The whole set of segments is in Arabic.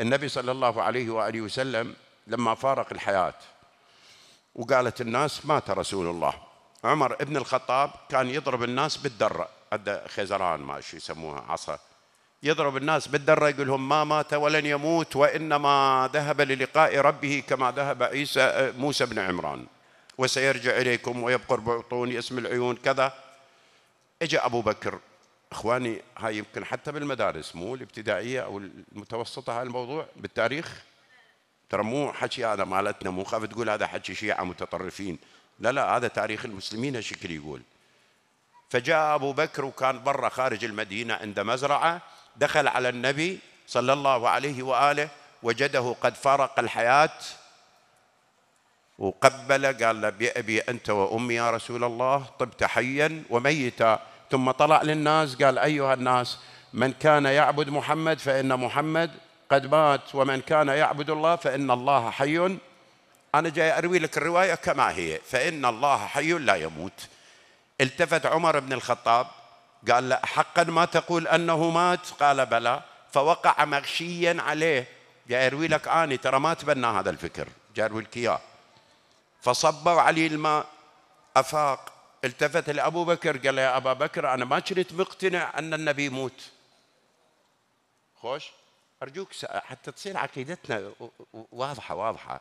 النبي صلى الله عليه وآله وسلم لما فارق الحياة وقالت الناس مات رسول الله عمر ابن الخطاب كان يضرب الناس بالدرة عند خزران ما شو يسموها عصا يضرب الناس بالدرة يقول لهم ما مات ولن يموت وإنما ذهب للقاء ربه كما ذهب عيسى آه، موسى بن عمران وسيرجع إليكم ويبقر بعطون يسم العيون كذا اجى أبو بكر اخواني هاي يمكن حتى بالمدارس مو الابتدائيه او المتوسطه هاي الموضوع بالتاريخ ترى مو حكي هذا مالتنا مو خاف تقول هذا حكي شيعه متطرفين لا لا هذا تاريخ المسلمين هالشكل يقول فجاء ابو بكر وكان برا خارج المدينه عند مزرعه دخل على النبي صلى الله عليه واله وجده قد فارق الحياه وقبل قال له بأبي أنت وأمي يا رسول الله طبت حيا وميتا ثم طلع للناس قال أيها الناس من كان يعبد محمد فإن محمد قد مات ومن كان يعبد الله فإن الله حي أنا جاي أروي لك الرواية كما هي فإن الله حي لا يموت التفت عمر بن الخطاب قال لا حقا ما تقول أنه مات قال بلى فوقع مغشيا عليه جاي أروي لك أني ترى ما تبنى هذا الفكر جاي أروي لك إياه فصبوا عليه الماء أفاق التفت لأبو بكر قال يا أبا بكر أنا ما كنت مقتنع أن النبي يموت خوش أرجوك حتى تصير عقيدتنا واضحة واضحة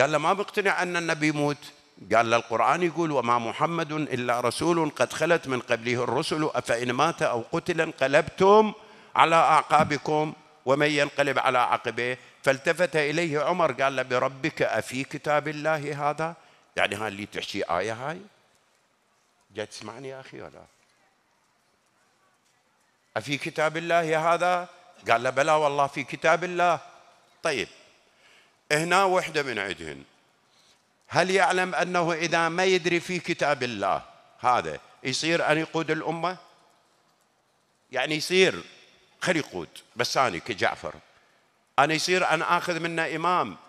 قال له ما مقتنع أن النبي يموت قال له القرآن يقول وما محمد إلا رسول قد خلت من قبله الرسل أفإن مات أو قتل انقلبتم على أعقابكم ومن ينقلب على عقبيه فالتفت إليه عمر قال له بربك أفي كتاب الله هذا يعني هاي اللي تحشي آية هاي جاي تسمعني يا أخي ولا أفي كتاب الله يا هذا قال له بلى والله في كتاب الله طيب هنا وحدة من عندهن هل يعلم أنه إذا ما يدري في كتاب الله هذا يصير أن يقود الأمة يعني يصير خلي يقود بس أنا كجعفر أنا يصير أن آخذ منه إمام